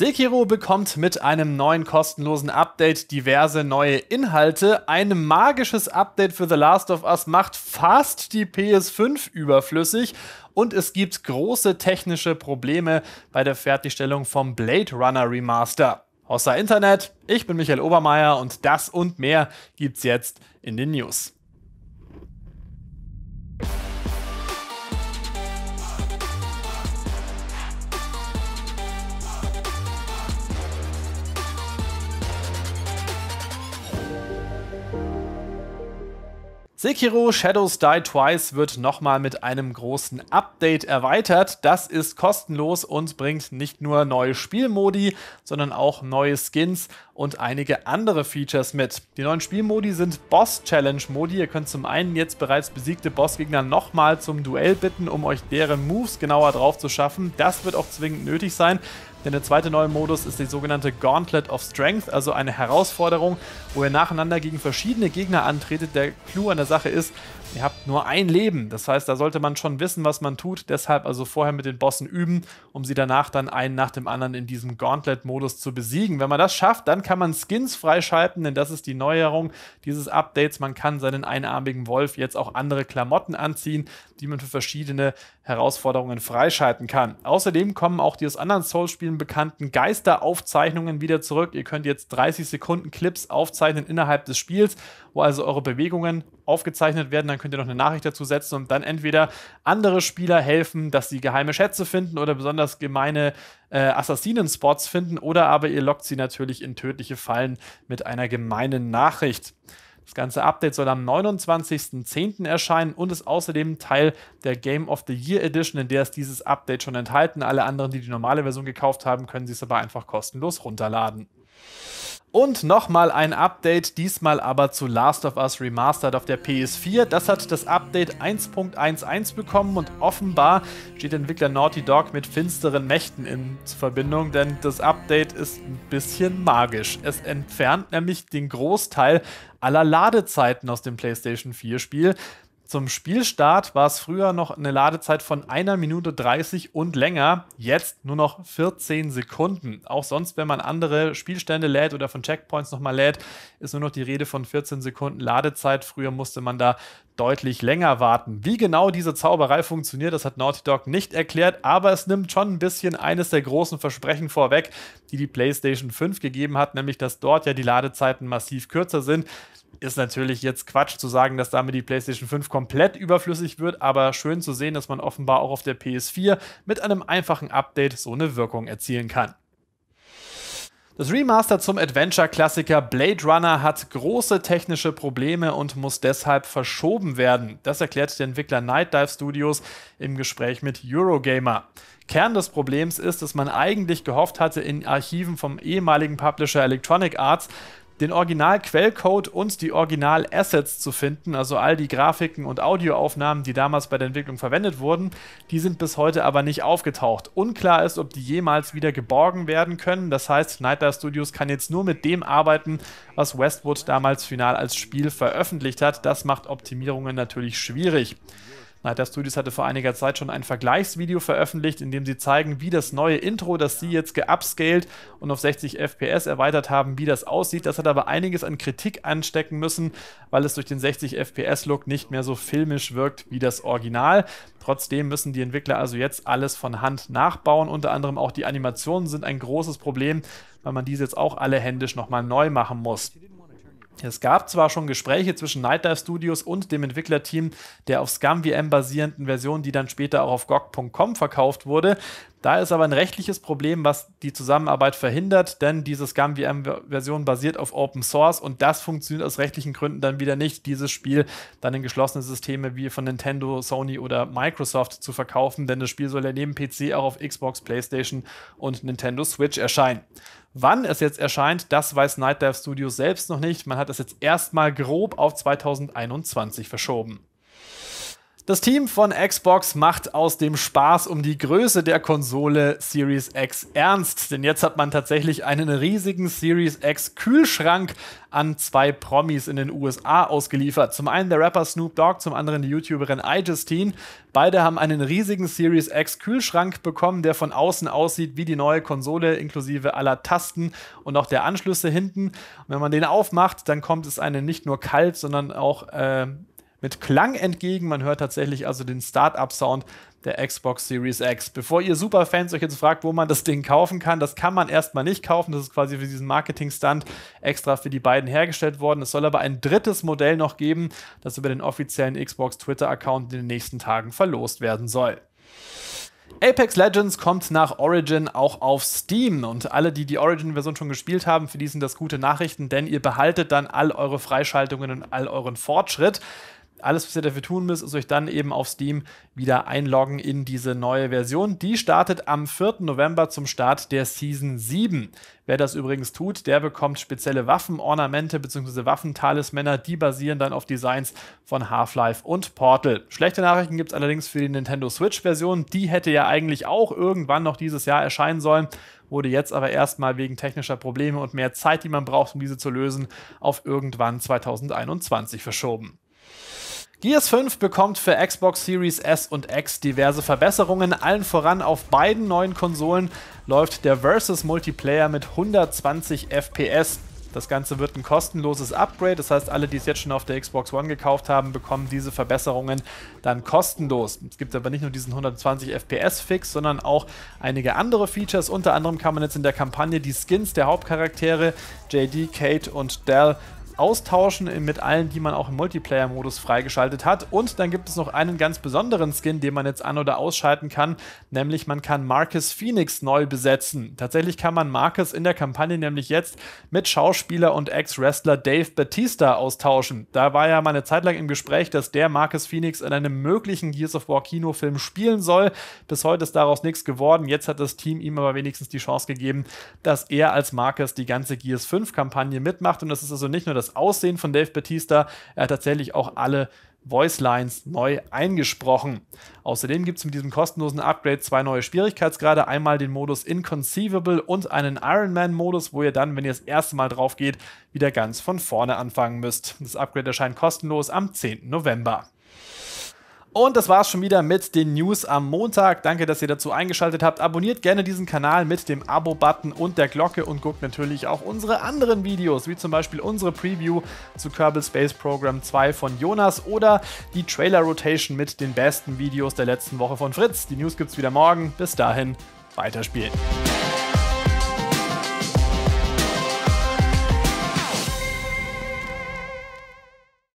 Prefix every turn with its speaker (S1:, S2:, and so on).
S1: Sekiro bekommt mit einem neuen kostenlosen Update diverse neue Inhalte. Ein magisches Update für The Last of Us macht fast die PS5 überflüssig und es gibt große technische Probleme bei der Fertigstellung vom Blade Runner Remaster. Außer Internet, ich bin Michael Obermeier und das und mehr gibt's jetzt in den News. Sekiro Shadows Die Twice wird nochmal mit einem großen Update erweitert. Das ist kostenlos und bringt nicht nur neue Spielmodi, sondern auch neue Skins und einige andere Features mit. Die neuen Spielmodi sind Boss-Challenge-Modi. Ihr könnt zum einen jetzt bereits besiegte Bossgegner nochmal zum Duell bitten, um euch deren Moves genauer drauf zu schaffen. Das wird auch zwingend nötig sein. Denn der zweite neue Modus ist die sogenannte Gauntlet of Strength, also eine Herausforderung, wo ihr nacheinander gegen verschiedene Gegner antretet. Der Clou an der Sache ist, Ihr habt nur ein Leben. Das heißt, da sollte man schon wissen, was man tut. Deshalb also vorher mit den Bossen üben, um sie danach dann einen nach dem anderen in diesem Gauntlet-Modus zu besiegen. Wenn man das schafft, dann kann man Skins freischalten, denn das ist die Neuerung dieses Updates. Man kann seinen einarmigen Wolf jetzt auch andere Klamotten anziehen, die man für verschiedene Herausforderungen freischalten kann. Außerdem kommen auch die aus anderen Souls-Spielen bekannten Geisteraufzeichnungen wieder zurück. Ihr könnt jetzt 30 Sekunden Clips aufzeichnen innerhalb des Spiels, wo also eure Bewegungen aufgezeichnet werden. Dann könnt ihr noch eine Nachricht dazu setzen und dann entweder andere Spieler helfen, dass sie geheime Schätze finden oder besonders gemeine äh, Assassinen-Spots finden oder aber ihr lockt sie natürlich in tödliche Fallen mit einer gemeinen Nachricht. Das ganze Update soll am 29.10. erscheinen und ist außerdem Teil der Game of the Year Edition, in der es dieses Update schon enthalten. Alle anderen, die die normale Version gekauft haben, können sie es aber einfach kostenlos runterladen. Und nochmal ein Update, diesmal aber zu Last of Us Remastered auf der PS4. Das hat das Update 1.11 bekommen und offenbar steht Entwickler Naughty Dog mit finsteren Mächten in Verbindung, denn das Update ist ein bisschen magisch. Es entfernt nämlich den Großteil aller Ladezeiten aus dem PlayStation 4 Spiel. Zum Spielstart war es früher noch eine Ladezeit von einer Minute 30 und länger, jetzt nur noch 14 Sekunden. Auch sonst, wenn man andere Spielstände lädt oder von Checkpoints nochmal lädt, ist nur noch die Rede von 14 Sekunden Ladezeit. Früher musste man da deutlich länger warten. Wie genau diese Zauberei funktioniert, das hat Naughty Dog nicht erklärt, aber es nimmt schon ein bisschen eines der großen Versprechen vorweg, die die PlayStation 5 gegeben hat, nämlich dass dort ja die Ladezeiten massiv kürzer sind ist natürlich jetzt Quatsch zu sagen, dass damit die PlayStation 5 komplett überflüssig wird, aber schön zu sehen, dass man offenbar auch auf der PS4 mit einem einfachen Update so eine Wirkung erzielen kann. Das Remaster zum Adventure-Klassiker Blade Runner hat große technische Probleme und muss deshalb verschoben werden. Das erklärt der Entwickler Night Dive Studios im Gespräch mit Eurogamer. Kern des Problems ist, dass man eigentlich gehofft hatte, in Archiven vom ehemaligen Publisher Electronic Arts den Original-Quellcode und die Original-Assets zu finden, also all die Grafiken und Audioaufnahmen, die damals bei der Entwicklung verwendet wurden. Die sind bis heute aber nicht aufgetaucht. Unklar ist, ob die jemals wieder geborgen werden können. Das heißt, Nightlife Studios kann jetzt nur mit dem arbeiten, was Westwood damals final als Spiel veröffentlicht hat. Das macht Optimierungen natürlich schwierig. Nighter Studios hatte vor einiger Zeit schon ein Vergleichsvideo veröffentlicht, in dem sie zeigen, wie das neue Intro, das sie jetzt geupscaled und auf 60 FPS erweitert haben, wie das aussieht. Das hat aber einiges an Kritik anstecken müssen, weil es durch den 60 FPS-Look nicht mehr so filmisch wirkt wie das Original. Trotzdem müssen die Entwickler also jetzt alles von Hand nachbauen. Unter anderem auch die Animationen sind ein großes Problem, weil man diese jetzt auch alle händisch nochmal neu machen muss. Es gab zwar schon Gespräche zwischen Nightlife Studios und dem Entwicklerteam der auf ScumVM basierenden Version, die dann später auch auf GOG.com verkauft wurde. Da ist aber ein rechtliches Problem, was die Zusammenarbeit verhindert, denn diese ScumVM-Version basiert auf Open Source und das funktioniert aus rechtlichen Gründen dann wieder nicht, dieses Spiel dann in geschlossene Systeme wie von Nintendo, Sony oder Microsoft zu verkaufen, denn das Spiel soll ja neben PC auch auf Xbox, PlayStation und Nintendo Switch erscheinen. Wann es jetzt erscheint, das weiß Nightdive Studios selbst noch nicht. Man hat es jetzt erstmal grob auf 2021 verschoben. Das Team von Xbox macht aus dem Spaß um die Größe der Konsole Series X ernst, denn jetzt hat man tatsächlich einen riesigen Series X Kühlschrank an zwei Promis in den USA ausgeliefert. Zum einen der Rapper Snoop Dogg, zum anderen die YouTuberin iJustine. Beide haben einen riesigen Series X Kühlschrank bekommen, der von außen aussieht wie die neue Konsole inklusive aller Tasten und auch der Anschlüsse hinten. Und wenn man den aufmacht, dann kommt es einem nicht nur kalt, sondern auch äh, mit Klang entgegen. Man hört tatsächlich also den Start-up-Sound der Xbox Series X. Bevor ihr Superfans euch jetzt fragt, wo man das Ding kaufen kann, das kann man erstmal nicht kaufen. Das ist quasi für diesen Marketing-Stunt extra für die beiden hergestellt worden. Es soll aber ein drittes Modell noch geben, das über den offiziellen Xbox Twitter-Account in den nächsten Tagen verlost werden soll. Apex Legends kommt nach Origin auch auf Steam und alle, die die Origin-Version schon gespielt haben, für die sind das gute Nachrichten, denn ihr behaltet dann all eure Freischaltungen und all euren Fortschritt alles, was ihr dafür tun müsst, ist euch dann eben auf Steam wieder einloggen in diese neue Version. Die startet am 4. November zum Start der Season 7. Wer das übrigens tut, der bekommt spezielle Waffen, Ornamente bzw. Waffentalismänner, die basieren dann auf Designs von Half-Life und Portal. Schlechte Nachrichten gibt es allerdings für die Nintendo Switch-Version. Die hätte ja eigentlich auch irgendwann noch dieses Jahr erscheinen sollen wurde jetzt aber erstmal wegen technischer Probleme und mehr Zeit, die man braucht, um diese zu lösen, auf irgendwann 2021 verschoben. Gears 5 bekommt für Xbox Series S und X diverse Verbesserungen, allen voran auf beiden neuen Konsolen läuft der Versus Multiplayer mit 120 FPS. Das Ganze wird ein kostenloses Upgrade, das heißt, alle, die es jetzt schon auf der Xbox One gekauft haben, bekommen diese Verbesserungen dann kostenlos. Es gibt aber nicht nur diesen 120 FPS-Fix, sondern auch einige andere Features. Unter anderem kann man jetzt in der Kampagne die Skins der Hauptcharaktere JD, Kate und Dell austauschen mit allen, die man auch im Multiplayer-Modus freigeschaltet hat. Und dann gibt es noch einen ganz besonderen Skin, den man jetzt an- oder ausschalten kann, nämlich man kann Marcus Phoenix neu besetzen. Tatsächlich kann man Marcus in der Kampagne nämlich jetzt mit Schauspieler und Ex-Wrestler Dave Batista austauschen. Da war ja mal eine Zeit lang im Gespräch, dass der Marcus Phoenix in einem möglichen Gears of War Kinofilm spielen soll. Bis heute ist daraus nichts geworden. Jetzt hat das Team ihm aber wenigstens die Chance gegeben, dass er als Marcus die ganze Gears 5 Kampagne mitmacht. Und das ist also nicht nur das Aussehen von Dave Batista. Er hat tatsächlich auch alle Voice Lines neu eingesprochen. Außerdem gibt es mit diesem kostenlosen Upgrade zwei neue Schwierigkeitsgrade. Einmal den Modus Inconceivable und einen Ironman-Modus, wo ihr dann, wenn ihr das erste Mal drauf geht, wieder ganz von vorne anfangen müsst. Das Upgrade erscheint kostenlos am 10. November. Und das war's schon wieder mit den News am Montag. Danke, dass ihr dazu eingeschaltet habt. Abonniert gerne diesen Kanal mit dem Abo-Button und der Glocke und guckt natürlich auch unsere anderen Videos, wie zum Beispiel unsere Preview zu Kerbal Space Program 2 von Jonas oder die Trailer-Rotation mit den besten Videos der letzten Woche von Fritz. Die News gibt's wieder morgen. Bis dahin, weiterspielen.